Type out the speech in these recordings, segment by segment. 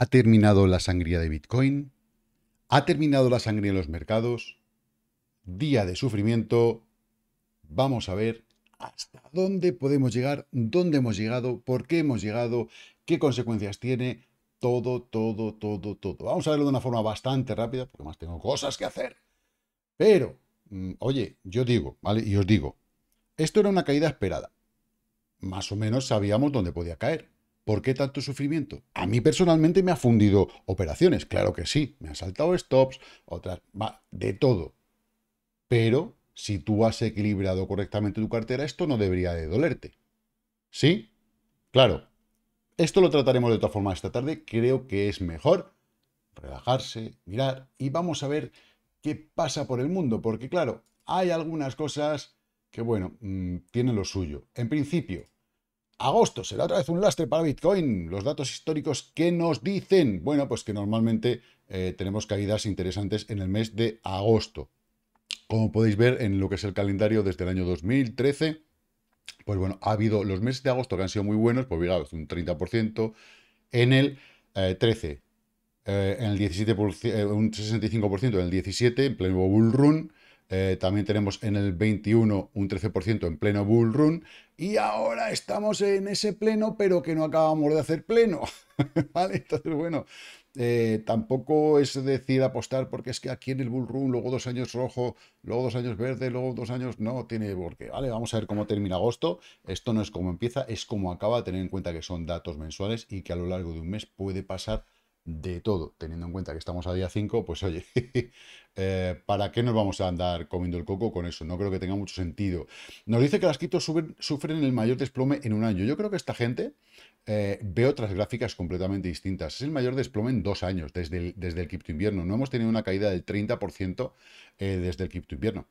¿Ha terminado la sangría de Bitcoin? ¿Ha terminado la sangría en los mercados? Día de sufrimiento. Vamos a ver hasta dónde podemos llegar, dónde hemos llegado, por qué hemos llegado, qué consecuencias tiene. Todo, todo, todo, todo. Vamos a verlo de una forma bastante rápida, porque más tengo cosas que hacer. Pero, mm, oye, yo digo, ¿vale? Y os digo, esto era una caída esperada. Más o menos sabíamos dónde podía caer. ¿Por qué tanto sufrimiento? A mí personalmente me ha fundido operaciones, claro que sí, me han saltado stops, otras, de todo. Pero si tú has equilibrado correctamente tu cartera, esto no debería de dolerte. ¿Sí? Claro. Esto lo trataremos de otra forma esta tarde, creo que es mejor relajarse, mirar y vamos a ver qué pasa por el mundo, porque claro, hay algunas cosas que, bueno, mm, tienen lo suyo. En principio, Agosto será otra vez un lastre para Bitcoin. Los datos históricos que nos dicen, bueno, pues que normalmente eh, tenemos caídas interesantes en el mes de agosto. Como podéis ver en lo que es el calendario desde el año 2013, pues bueno, ha habido los meses de agosto que han sido muy buenos, pues un 30%, en el 13, eh, eh, en el 17%, un 65%, en el 17, en pleno bull run, eh, también tenemos en el 21 un 13% en pleno bull run. Y ahora estamos en ese pleno, pero que no acabamos de hacer pleno. ¿Vale? Entonces, bueno, eh, tampoco es decir apostar porque es que aquí en el bull run, luego dos años rojo, luego dos años verde, luego dos años no tiene por qué. Vale, vamos a ver cómo termina agosto. Esto no es como empieza, es como acaba. Tener en cuenta que son datos mensuales y que a lo largo de un mes puede pasar de todo, teniendo en cuenta que estamos a día 5, pues oye, eh, ¿para qué nos vamos a andar comiendo el coco con eso? No creo que tenga mucho sentido. Nos dice que las criptos sufren el mayor desplome en un año. Yo creo que esta gente eh, ve otras gráficas completamente distintas. Es el mayor desplome en dos años, desde el, desde el cripto invierno. No hemos tenido una caída del 30% eh, desde el cripto invierno.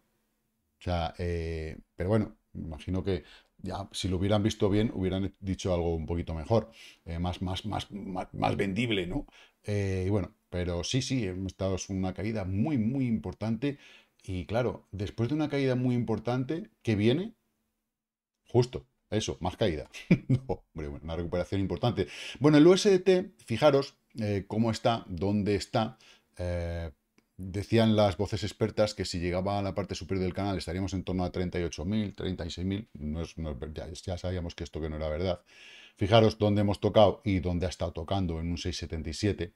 O sea, pero bueno, imagino que ya, si lo hubieran visto bien, hubieran dicho algo un poquito mejor, más, más, más, más, vendible, ¿no? Eh, y bueno, pero sí, sí, hemos estado en una caída muy, muy importante. Y claro, después de una caída muy importante, ¿qué viene? Justo, eso, más caída. no, bueno, una recuperación importante. Bueno, el USDT, fijaros eh, cómo está, dónde está. Eh, decían las voces expertas que si llegaba a la parte superior del canal estaríamos en torno a 38.000, 36.000. No, no ya, sabíamos que esto que no era verdad. Fijaros dónde hemos tocado y dónde ha estado tocando en un 677.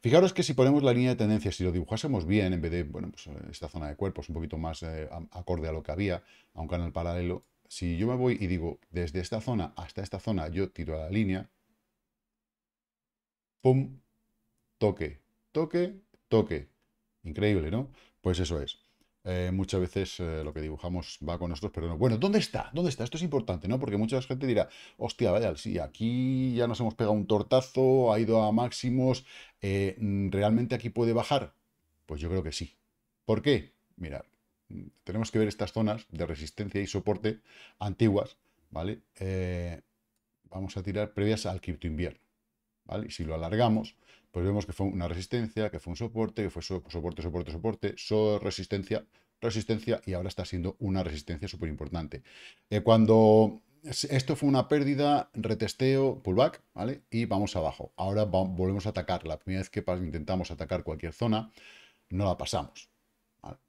Fijaros que si ponemos la línea de tendencia, si lo dibujásemos bien, en vez de, bueno, pues eh, esta zona de cuerpos un poquito más eh, acorde a lo que había, a un canal paralelo, si yo me voy y digo, desde esta zona hasta esta zona, yo tiro a la línea, pum, toque, toque, toque. Increíble, ¿no? Pues eso es. Eh, muchas veces eh, lo que dibujamos va con nosotros, pero no. Bueno, ¿dónde está? ¿Dónde está? Esto es importante, ¿no? Porque mucha gente dirá, hostia, vaya, sí, aquí ya nos hemos pegado un tortazo, ha ido a máximos, eh, ¿realmente aquí puede bajar? Pues yo creo que sí. ¿Por qué? Mirad, tenemos que ver estas zonas de resistencia y soporte antiguas, ¿vale? vamos a tirar previas al cripto invierno, ¿vale? Y si lo alargamos, pues vemos que fue una resistencia, que fue un soporte, que fue soporte, soporte, soporte, solo resistencia, resistencia y ahora está siendo una resistencia súper importante. Eh, cuando esto fue una pérdida, retesteo, pullback, ¿vale? Y vamos abajo. Ahora volvemos a atacar. La primera vez que intentamos atacar cualquier zona, no la pasamos.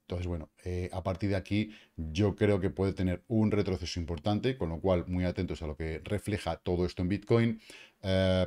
Entonces, bueno, eh, a partir de aquí yo creo que puede tener un retroceso importante, con lo cual muy atentos a lo que refleja todo esto en Bitcoin. Eh,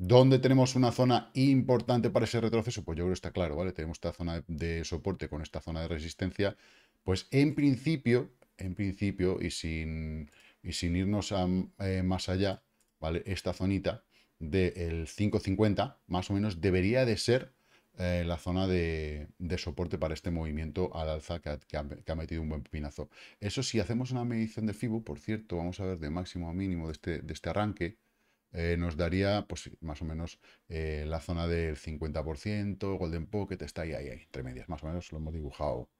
¿Dónde tenemos una zona importante para ese retroceso? Pues yo creo que está claro, ¿vale? Tenemos esta zona de soporte con esta zona de resistencia. Pues en principio, en principio, y sin, sin irnos eh, más allá, ¿vale? Esta zonita del 5.50, más o menos, debería de ser eh, la zona de, soporte para este movimiento al alza que ha, metido un buen pinazo. Eso si hacemos una medición de FIBO, por cierto, vamos a ver de máximo a mínimo este, de este arranque, eh, nos daría pues, más o menos eh, la zona del 50%, Golden Pocket, está ahí, ahí, ahí, entre medias, más o menos lo hemos dibujado.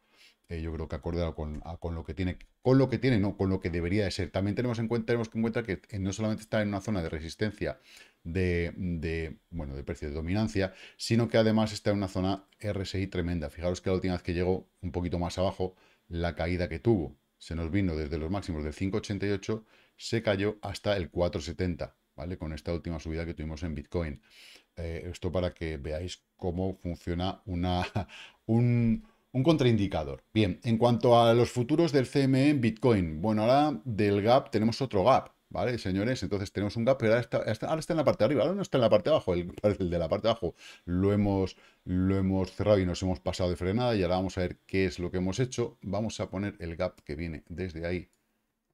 Eh, yo creo que acordado con, lo que tiene, con lo que tiene, no, con lo que debería de ser. También tenemos en cuenta, tenemos en cuenta que no solamente está en una zona de resistencia de, de, bueno, de precio de dominancia, sino que además está en una zona RSI tremenda. Fijaros que la última vez que llegó un poquito más abajo, la caída que tuvo se nos vino desde los máximos del 5,88, se cayó hasta el 4,70 con esta última subida que tuvimos en Bitcoin. Eh, esto para que veáis cómo funciona una, un, contraindicador. Bien, en cuanto a los futuros del CME en Bitcoin, bueno, ahora del gap tenemos otro gap, ¿vale, señores? Entonces tenemos un gap, pero ahora está, en la parte de arriba, ahora no está en la parte de abajo, el, el, de la parte de abajo lo hemos, lo hemos cerrado y nos hemos pasado de frenada y ahora vamos a ver qué es lo que hemos hecho. Vamos a poner el gap que viene desde ahí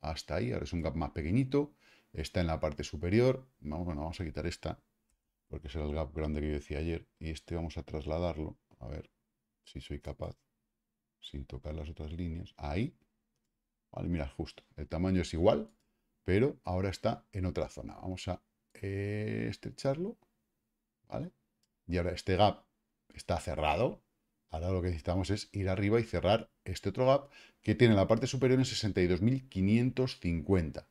hasta ahí, ahora es un gap más pequeñito, está en la parte superior. Vamos, a quitar esta, porque es el gap grande que yo decía ayer. Y este vamos a trasladarlo, a ver si soy capaz, sin tocar las otras líneas. Ahí, vale, mira, justo. El tamaño es igual, pero ahora está en otra zona. Vamos a estrecharlo, ¿vale? Y ahora este gap está cerrado. Ahora lo que necesitamos es ir arriba y cerrar este otro gap que tiene la parte superior en 62.550.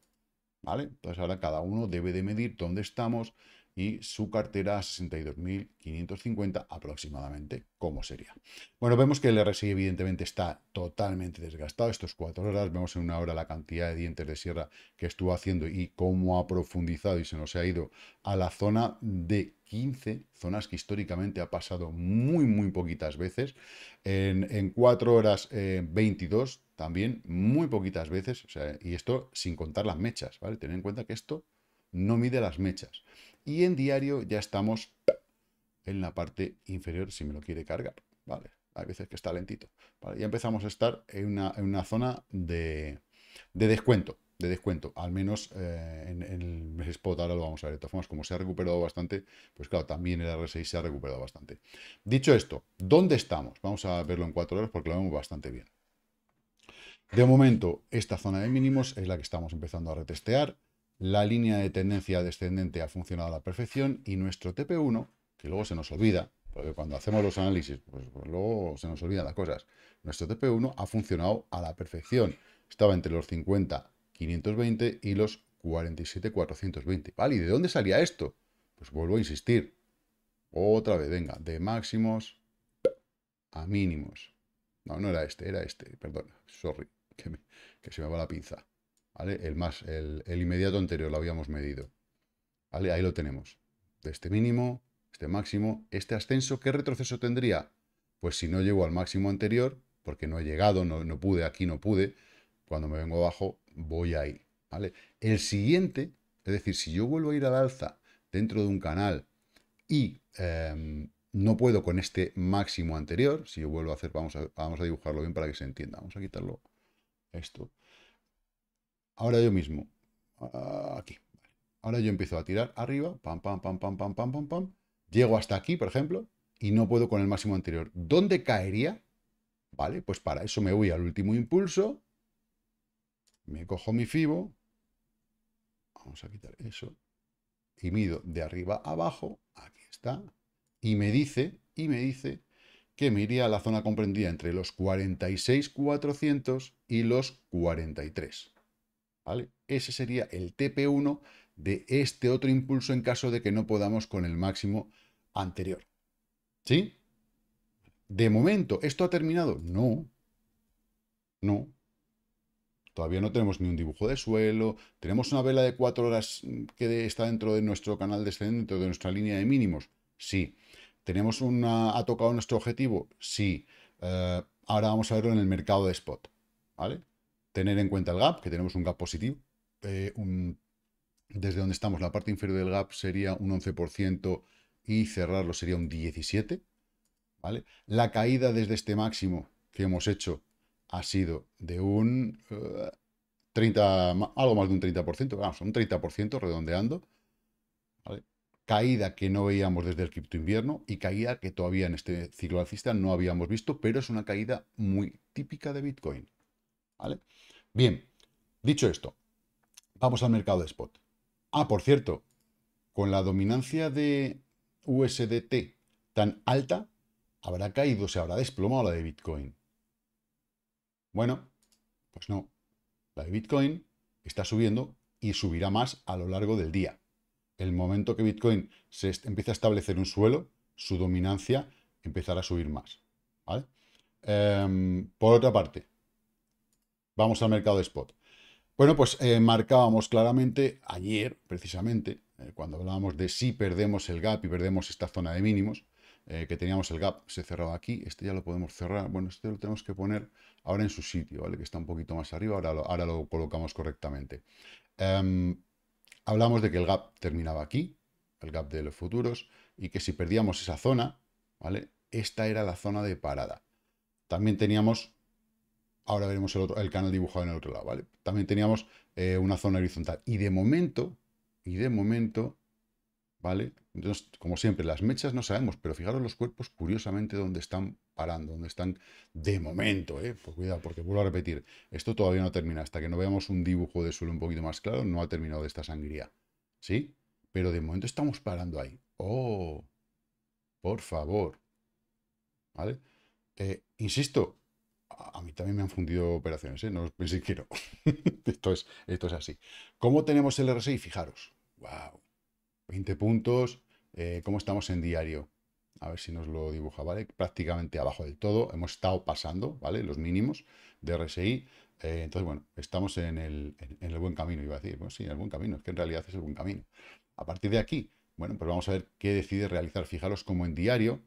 ¿vale? Entonces ahora cada uno debe de medir dónde estamos y su cartera 62.550 aproximadamente, ¿cómo sería? Bueno, vemos que el RSI evidentemente está totalmente desgastado, estos cuatro horas, vemos en una hora la cantidad de dientes de sierra que estuvo haciendo y cómo ha profundizado y se nos ha ido a la zona de 15, zonas que históricamente ha pasado muy, muy poquitas veces, en, cuatro horas eh, 22, también muy poquitas veces, y esto sin contar las mechas, ¿vale? Tened en cuenta que esto no mide las mechas. Y en diario ya estamos en la parte inferior si me lo quiere cargar, ¿vale? Hay veces que está lentito. Ya empezamos a estar en una, zona de, descuento, de descuento, al menos eh, en, el spot, ahora lo vamos a ver de todas formas, como se ha recuperado bastante, pues claro, también el R6 se ha recuperado bastante. Dicho esto, ¿dónde estamos? Vamos a verlo en cuatro horas porque lo vemos bastante bien. De momento, esta zona de mínimos es la que estamos empezando a retestear. La línea de tendencia descendente ha funcionado a la perfección y nuestro TP1, que luego se nos olvida, porque cuando hacemos los análisis, pues, pues luego se nos olvidan las cosas. Nuestro TP1 ha funcionado a la perfección. Estaba entre los 50, 520 y los 47, 420. ¿Vale? ¿Y de dónde salía esto? Pues vuelvo a insistir. Otra vez, venga, de máximos a mínimos. No, no era este, era este, perdón, sorry que, se me va la pinza. El, más, el, inmediato anterior lo habíamos medido. Ahí lo tenemos. Este mínimo, este máximo, este ascenso, ¿qué retroceso tendría? Pues si no llego al máximo anterior, porque no he llegado, no, pude, aquí no pude, cuando me vengo abajo, voy ahí. ¿vale? El siguiente, es decir, si yo vuelvo a ir al alza dentro de un canal y em, no puedo con este máximo anterior, si yo vuelvo a hacer, vamos vamos a dibujarlo bien para que se entienda, vamos a quitarlo esto. Ahora yo mismo, aquí. Ahora yo empiezo a tirar arriba, pam, pam, pam, pam, pam, pam, pam, pam. Llego hasta aquí, por ejemplo, y no puedo con el máximo anterior. ¿Dónde caería? Vale, pues para eso me voy al último impulso. Me cojo mi fibo. Vamos a quitar eso. Y mido de arriba abajo. Aquí está. Y me dice, y me dice que me iría a la zona comprendida entre los 46,400 y los 43. ¿Vale? Ese sería el TP1 de este otro impulso en caso de que no podamos con el máximo anterior. ¿Sí? De momento, ¿esto ha terminado? No. No. Todavía no tenemos ni un dibujo de suelo. Tenemos una vela de 4 horas que está dentro de nuestro canal descendente, de nuestra línea de mínimos. Sí. ¿Tenemos una, ha tocado nuestro objetivo? Sí. Eh, ahora vamos a verlo en el mercado de spot. ¿Vale? Tener en cuenta el gap, que tenemos un gap positivo. Eh, desde donde estamos, la parte inferior del gap sería un 11% y cerrarlo sería un 17%. ¿Vale? La caída desde este máximo que hemos hecho ha sido de un 30, eh, algo más de un 30%, vamos, un 30% redondeando. ¿Vale? caída que no veíamos desde el cripto invierno y caída que todavía en este ciclo alcista no habíamos visto, pero es una caída muy típica de Bitcoin. Bien, dicho esto, vamos al mercado de spot. Ah, por cierto, con la dominancia de USDT tan alta, habrá caído, se habrá desplomado la de Bitcoin. Bueno, pues no. La de Bitcoin está subiendo y subirá más a lo largo del día el momento que Bitcoin se empiece a establecer un suelo, su dominancia empezará a subir más. Em, por otra parte, vamos al mercado de spot. Bueno, pues eh, marcábamos claramente ayer, precisamente, eh, cuando hablábamos de si perdemos el gap y perdemos esta zona de mínimos, eh, que teníamos el gap, se cerraba aquí, este ya lo podemos cerrar, bueno, este lo tenemos que poner ahora en su sitio, ¿vale? Que está un poquito más arriba, ahora lo, colocamos correctamente. Em, hablamos de que el gap terminaba aquí, el gap de los futuros, y que si perdíamos esa zona, ¿vale? Esta era la zona de parada. También teníamos, ahora veremos el, otro, el canal dibujado en el otro lado, ¿vale? También teníamos eh, una zona horizontal. Y de momento, y de momento, ¿vale? Entonces, como siempre, las mechas no sabemos, pero fijaros los cuerpos curiosamente dónde están parando, dónde están de momento, ¿eh? Pues cuidado, porque vuelvo a repetir, esto todavía no termina, hasta que no veamos un dibujo de suelo un poquito más claro, no ha terminado de esta sangría, ¿sí? Pero de momento estamos parando ahí. ¡Oh! Por favor. ¿Vale? Eh, insisto, a mí también me han fundido operaciones, ¿eh? No penséis que esto, es, esto es así. ¿Cómo tenemos el RSI? Fijaros. ¡Wow! 20 puntos. Eh, ¿Cómo estamos en diario? A ver si nos lo dibuja, ¿vale? Prácticamente abajo del todo. Hemos estado pasando, ¿vale? Los mínimos de RSI. Eh, entonces, bueno, estamos en el, buen camino, iba a decir. Bueno, sí, en el buen camino. Es que en realidad es el buen camino. A partir de aquí, bueno, pues vamos a ver qué decide realizar. Fijaros como en diario,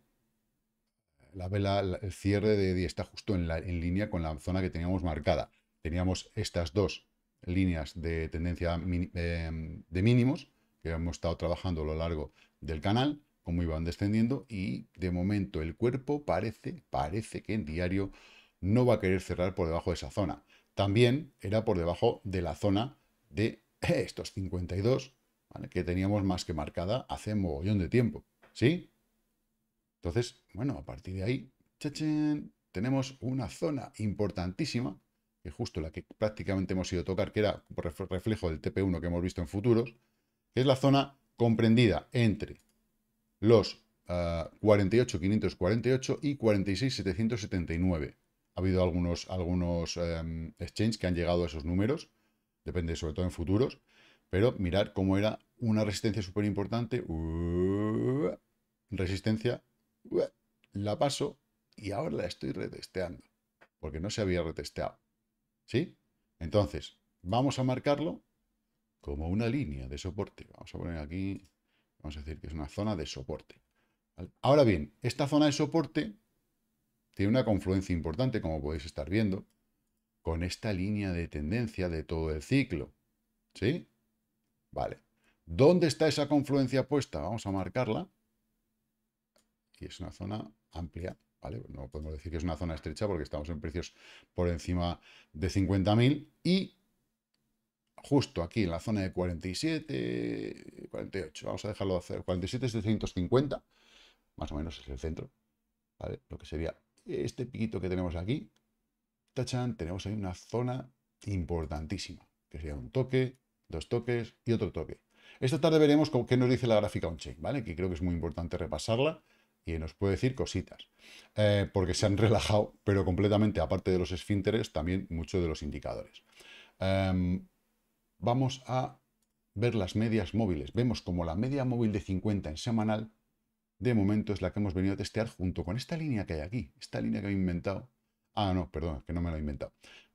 la vela, el cierre de día está justo en línea con la zona que teníamos marcada. Teníamos estas dos líneas de tendencia eh, de mínimos, hemos estado trabajando a lo largo del canal, como iban descendiendo y de momento el cuerpo parece, parece que en diario no va a querer cerrar por debajo de esa zona. También era por debajo de la zona de eh, estos 52, que teníamos más que marcada hace mogollón de tiempo. ¿Sí? Entonces, bueno, a partir de ahí, tenemos una zona importantísima, que justo la que prácticamente hemos ido a tocar, que era reflejo del TP1 que hemos visto en futuros, es la zona comprendida entre los 48.548 ah, y 46.779. Ha habido algunos, algunos em, exchanges que han llegado a esos números, depende sobre todo en futuros, pero mirar cómo era una resistencia súper importante, resistencia, la paso y ahora la estoy retesteando, porque no se había retesteado. ¿Sí? Entonces, vamos a marcarlo como una línea de soporte. Vamos a poner aquí, vamos a decir que es una zona de soporte. Ahora bien, esta zona de soporte tiene una confluencia importante, como podéis estar viendo, con esta línea de tendencia de todo el ciclo. ¿Sí? Vale. ¿Dónde está esa confluencia puesta? Vamos a marcarla. Y es una zona amplia, ¿vale? No podemos decir que es una zona estrecha porque estamos en precios por encima de 50.000 y justo aquí en la zona de 47, 48, vamos a dejarlo hacer, 47, 750, más o menos es el centro, ¿vale? Lo que sería este piquito que tenemos aquí, tachan, tenemos ahí una zona importantísima, que sería un toque, dos toques y otro toque. Esta tarde veremos qué nos dice la gráfica on-chain, ¿vale? Que creo que es muy importante repasarla y nos puede decir cositas. Eh, porque se han relajado, pero completamente, aparte de los esfínteres, también muchos de los indicadores. Em, vamos a ver las medias móviles. Vemos como la media móvil de 50 en semanal, de momento es la que hemos venido a testear junto con esta línea que hay aquí, esta línea que he inventado. Ah, no, perdón, es que no me la he inventado.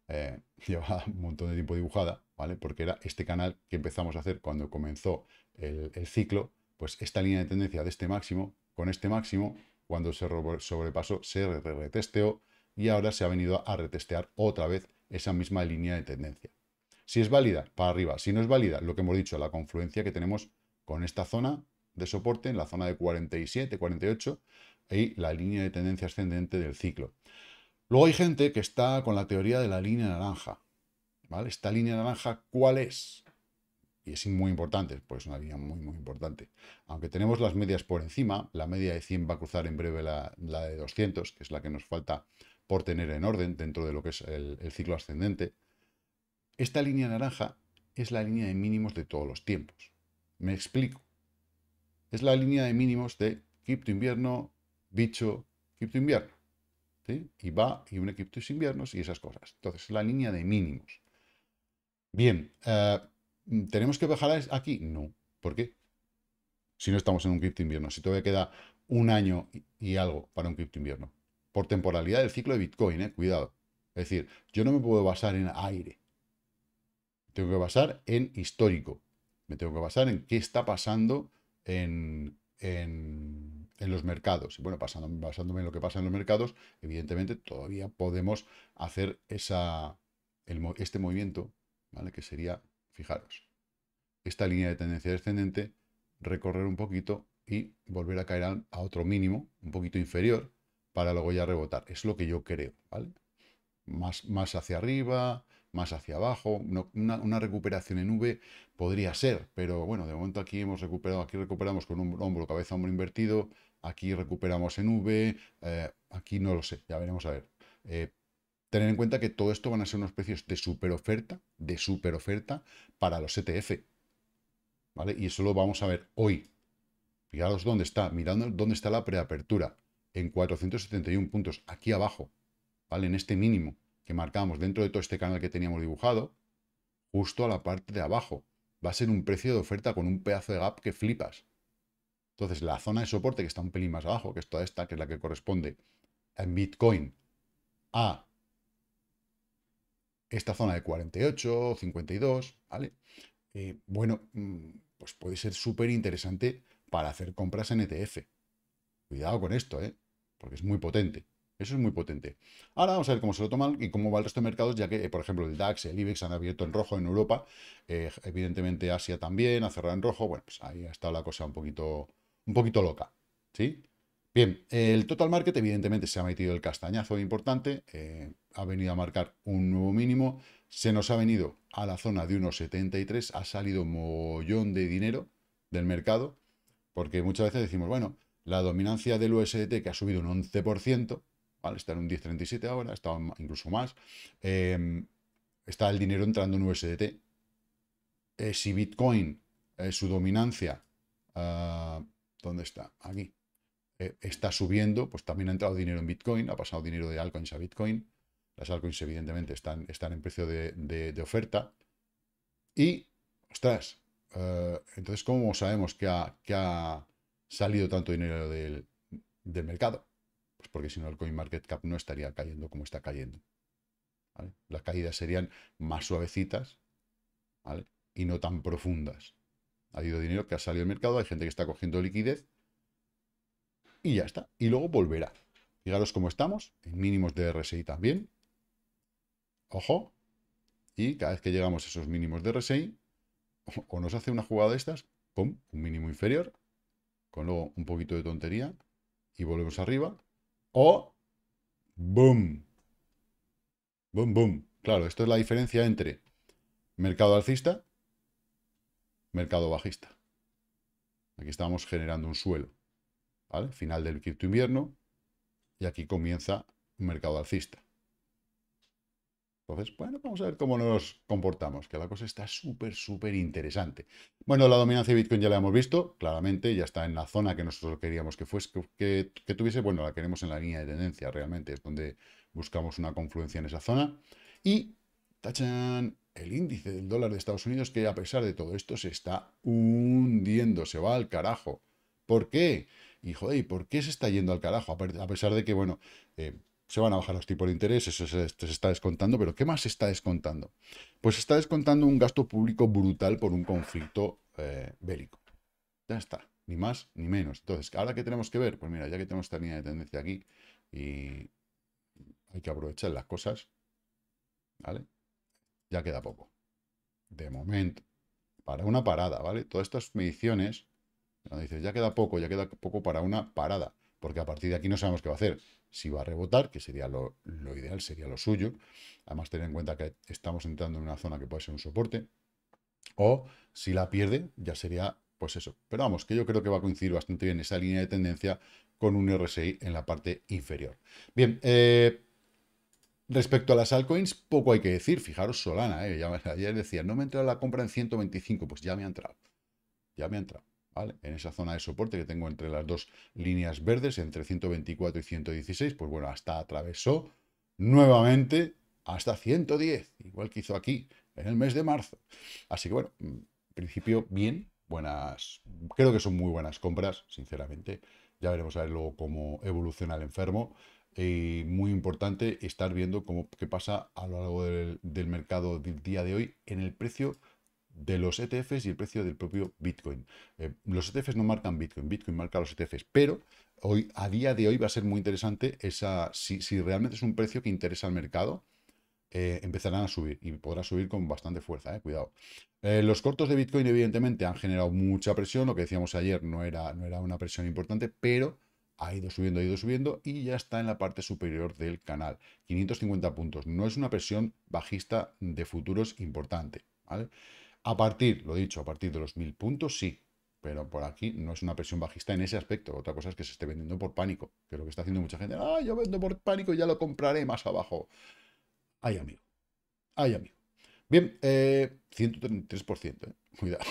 Eh, llevaba un montón de tiempo dibujada, ¿vale? Porque era este canal que empezamos a hacer cuando comenzó el, el ciclo, pues esta línea de tendencia de este máximo con este máximo, cuando se sobrepasó, se retesteó y ahora se ha venido a retestear otra vez esa misma línea de tendencia. Si es válida, para arriba. Si no es válida, lo que hemos dicho, la confluencia que tenemos con esta zona de soporte, en la zona de 47, 48, y la línea de tendencia ascendente del ciclo. Luego hay gente que está con la teoría de la línea naranja. ¿vale? Esta línea naranja, ¿cuál es? Y es muy importante, pues una línea muy, muy importante. Aunque tenemos las medias por encima, la media de 100 va a cruzar en breve la, de 200, que es la que nos falta por tener en orden dentro de lo que es el ciclo ascendente. Esta línea naranja es la línea de mínimos de todos los tiempos. Me explico. Es la línea de mínimos de cripto invierno, bicho, cripto invierno. Y va y un cripto inviernos y esas cosas. Entonces, es la línea de mínimos. Bien, eh, ¿tenemos que bajar aquí? No. ¿Por qué? Si no estamos en un cripto invierno, si todavía queda un año y algo para un cripto invierno. Por temporalidad del ciclo de Bitcoin, eh, cuidado. Es decir, yo no me puedo basar en aire tengo que basar en histórico. Me tengo que basar en qué está pasando en, los mercados. Y bueno, basándome, en lo que pasa en los mercados, evidentemente todavía podemos hacer esa, este movimiento, ¿vale? Que sería, fijaros, esta línea de tendencia descendente, recorrer un poquito y volver a caer a, otro mínimo, un poquito inferior, para luego ya rebotar. Es lo que yo creo, ¿vale? Más, más hacia arriba, más hacia abajo, una, recuperación en V podría ser, pero bueno, de momento aquí hemos recuperado, aquí recuperamos con un hombro, cabeza, hombro invertido, aquí recuperamos en V, eh, aquí no lo sé, ya veremos a ver. Eh, tener en cuenta que todo esto van a ser unos precios de super oferta, de super oferta para los ETF, ¿vale? Y eso lo vamos a ver hoy. Fijaros dónde está, mirando dónde está la preapertura, en 471 puntos, aquí abajo, ¿vale? En este mínimo marcamos dentro de todo este canal que teníamos dibujado, justo a la parte de abajo. Va a ser un precio de oferta con un pedazo de gap que flipas. Entonces, la zona de soporte que está un pelín más abajo, que es toda esta, que es la que corresponde en Bitcoin a esta zona de 48, 52, ¿vale? Eh, bueno, mm, pues puede ser súper interesante para hacer compras en ETF. Cuidado con esto, ¿eh? Porque es muy potente. Eso es muy potente. Ahora vamos a ver cómo se lo toman y cómo va el resto de mercados, ya que, eh, por ejemplo, el DAX, el IBEX han abierto en rojo en Europa, eh, evidentemente Asia también ha cerrado en rojo. Bueno, pues ahí ha estado la cosa un poquito, un poquito loca, ¿sí? Bien, el total market evidentemente se ha metido el castañazo importante, eh, ha venido a marcar un nuevo mínimo, se nos ha venido a la zona de 1,73, ha salido mollón de dinero del mercado, porque muchas veces decimos, bueno, la dominancia del USDT que ha subido un 11%, Está en un 10.37 ahora, está incluso más. Em, está el dinero entrando en USDT. Eh, si Bitcoin, eh, su dominancia, ah, ¿dónde está? Aquí. Eh, está subiendo, pues también ha entrado dinero en Bitcoin, ha pasado dinero de altcoins a Bitcoin. Las altcoins, evidentemente, están, están en precio de, oferta. Y, ostras, entonces, ¿cómo sabemos que ha, que ha salido tanto dinero del mercado? porque si no el CoinMarketCap no estaría cayendo como está cayendo. Las caídas serían más suavecitas y no tan profundas. Ha habido dinero que ha salido al mercado, hay gente que está cogiendo liquidez y ya está. Y luego volverá. Fijaros cómo estamos, en mínimos de RSI también. Ojo. Y cada vez que llegamos a esos mínimos de RSI, o nos hace una jugada de estas, ¡pum! Un mínimo inferior, con luego un poquito de tontería, y volvemos arriba, o boom. Boom, boom. Claro, esto es la diferencia entre mercado alcista, mercado bajista. Aquí estamos generando un suelo. ¿vale? Final del cripto invierno y aquí comienza un mercado alcista. Entonces, bueno, vamos a ver cómo nos comportamos, que la cosa está súper, súper interesante. Bueno, la dominancia de Bitcoin ya la hemos visto, claramente, ya está en la zona que nosotros queríamos que, fuese, que, tuviese. Bueno, la queremos en la línea de tendencia, realmente, es donde buscamos una confluencia en esa zona. Y, tachan, el índice del dólar de Estados Unidos, que a pesar de todo esto se está hundiendo, se va al carajo. ¿Por qué? Hijo de... ¿y por qué se está yendo al carajo? A pesar de que, bueno, eh, se van a bajar los tipos de interés, eso se, está descontando, pero ¿qué más se está descontando? Pues se está descontando un gasto público brutal por un conflicto eh, bélico. Ya está, ni más ni menos. Entonces, ¿ahora qué tenemos que ver? Pues mira, ya que tenemos esta línea de tendencia aquí y hay que aprovechar las cosas, ¿vale? Ya queda poco. De momento, para una parada, ¿vale? Todas estas mediciones, cuando dice, ya queda poco, ya queda poco para una parada, porque a partir de aquí no sabemos qué va a hacer si va a rebotar, que sería lo, ideal, sería lo suyo. Además, tener en cuenta que estamos entrando en una zona que puede ser un soporte. O si la pierde, ya sería pues eso. Pero vamos, que yo creo que va a coincidir bastante bien esa línea de tendencia con un RSI en la parte inferior. Bien, eh, Respecto a las altcoins, poco hay que decir. Fijaros, Solana, eh, ayer decía, no me entra entrado la compra en 125, pues ya me ha entrado. Ya me ha entrado. En esa zona de soporte que tengo entre las dos líneas verdes, entre 124 y 116, pues bueno, hasta atravesó nuevamente hasta 110, igual que hizo aquí en el mes de marzo. Así que bueno, principio bien, buenas, creo que son muy buenas compras, sinceramente. Ya veremos a ver luego cómo evoluciona el enfermo. Y muy importante estar viendo cómo, qué pasa a lo largo del, del mercado del día de hoy en el precio de los ETFs y el precio del propio Bitcoin. Eh, los ETFs no marcan Bitcoin, Bitcoin marca los ETFs, pero hoy, a día de hoy va a ser muy interesante esa, si, realmente es un precio que interesa al mercado, eh, empezarán a subir y podrá subir con bastante fuerza, eh, cuidado. los cortos de Bitcoin evidentemente han generado mucha presión, lo que decíamos ayer no era, no era una presión importante, pero ha ido subiendo, ha ido subiendo y ya está en la parte superior del canal. 550 puntos, no es una presión bajista de futuros importante, ¿vale? A partir, lo dicho, a partir de los mil puntos, sí. Pero por aquí no es una presión bajista en ese aspecto. Otra cosa es que se esté vendiendo por pánico. Que es lo que está haciendo mucha gente. Ah, yo vendo por pánico, y ya lo compraré más abajo. Ay, amigo. Ay, amigo. Bien, 133%. Eh, eh. Cuidado,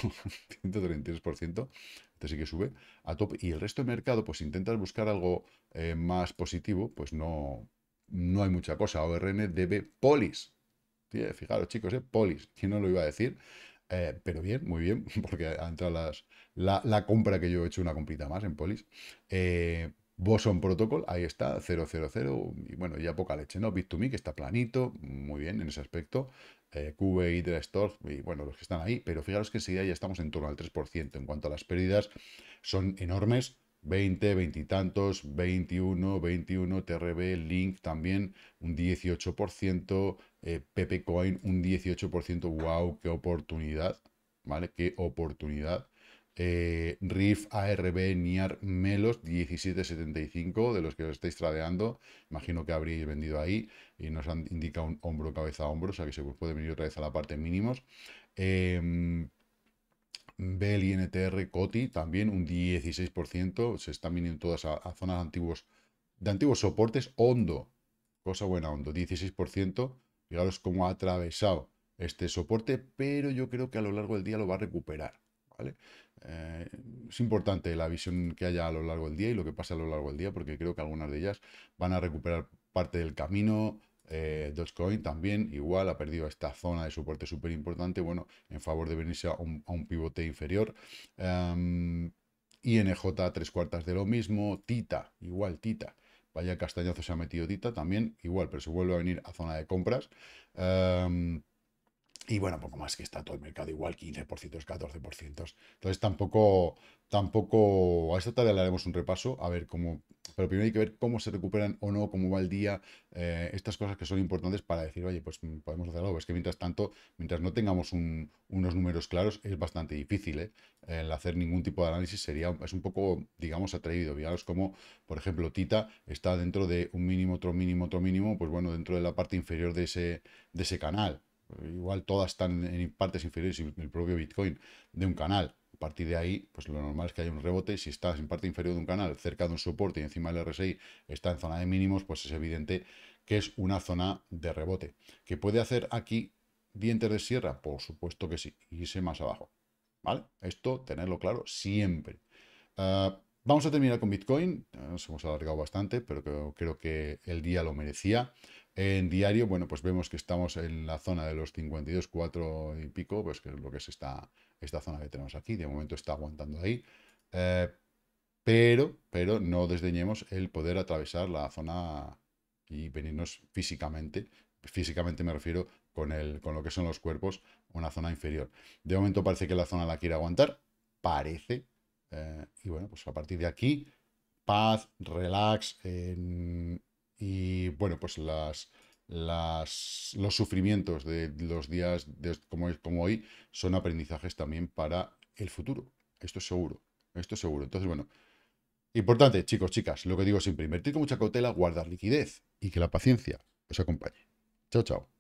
133%. Este sí que sube a top Y el resto del mercado, pues intentas buscar algo eh, más positivo, pues no, no hay mucha cosa. ORN debe polis. Fijaros, chicos, eh, polis. ¿Quién no lo iba a decir? Eh, pero bien, muy bien, porque ha entrado las, la, la, compra que yo he hecho, una comprita más en Polis. Eh, Boson Protocol, ahí está, 000, y bueno, ya poca leche, ¿no? Bit2Me, que está planito, muy bien en ese aspecto. Eh, QV, Store, y bueno, los que están ahí, pero fijaros que enseguida ya estamos en torno al 3% en cuanto a las pérdidas, son enormes. 20, 20 y tantos, 21, 21, TRB, Link también un 18%, eh, pepe coin un 18%, wow, qué oportunidad, ¿vale? Qué oportunidad. Eh, riff ARB, NIAR, MELOS 1775, de los que os estáis tradeando, imagino que habréis vendido ahí y nos han, indicado un hombro, cabeza, hombro, o sea que se puede venir otra vez a la parte mínimos. Em, Bell, INTR COTI también un 16%, se están viniendo todas a, zonas antiguos, de antiguos soportes, hondo, cosa buena, hondo, 16%, fijaros cómo ha atravesado este soporte, pero yo creo que a lo largo del día lo va a recuperar, ¿vale? Eh, es importante la visión que haya a lo largo del día y lo que pase a lo largo del día, porque creo que algunas de ellas van a recuperar parte del camino, eh, Dogecoin también igual ha perdido esta zona de soporte súper importante, bueno, en favor de venirse a un, pivote inferior. Em, INJ tres cuartas de lo mismo, Tita, igual Tita. Vaya castañazo se ha metido Tita también, igual, pero se vuelve a venir a zona de compras. Em, y bueno, poco más que está todo el mercado igual, 15%, 14%. Entonces tampoco, tampoco, a esta tarde le haremos un repaso, a ver cómo, pero primero hay que ver cómo se recuperan o no, cómo va el día, eh, estas cosas que son importantes para decir, oye, pues mm, podemos hacer algo. Es que mientras tanto, mientras no tengamos unos números claros, es bastante difícil, ¿eh? El hacer ningún tipo de análisis sería, es un poco, digamos, atrevido. Fijaros como, por ejemplo, Tita está dentro de un mínimo, otro mínimo, otro mínimo, pues bueno, dentro de la parte inferior de ese, de ese canal igual todas están en partes inferiores y el propio Bitcoin de un canal. A partir de ahí, pues lo normal es que haya un rebote. Si estás en parte inferior de un canal, cerca de un soporte y encima del RSI está en zona de mínimos, pues es evidente que es una zona de rebote. ¿Que puede hacer aquí dientes de sierra? Por supuesto que sí. Irse más abajo. ¿Vale? Esto tenerlo claro siempre. Ah, vamos a terminar con Bitcoin. Nos hemos alargado bastante, pero creo que el día lo merecía. En diario, bueno, pues vemos que estamos en la zona de los 52, 4 y pico, pues que es lo que es esta, esta zona que tenemos aquí. De momento está aguantando ahí. Eh, pero, pero no desdeñemos el poder atravesar la zona y venirnos físicamente. Físicamente me refiero con, el, con lo que son los cuerpos, una zona inferior. De momento parece que la zona la quiere aguantar. Parece. Eh, y bueno, pues a partir de aquí, paz, relax. en y bueno, pues las, las, los sufrimientos de los días de, como, es, como hoy son aprendizajes también para el futuro. Esto es seguro, esto es seguro. Entonces, bueno, importante, chicos, chicas, lo que digo siempre, invertir con mucha cautela, guardar liquidez y que la paciencia os acompañe. Chao, chao.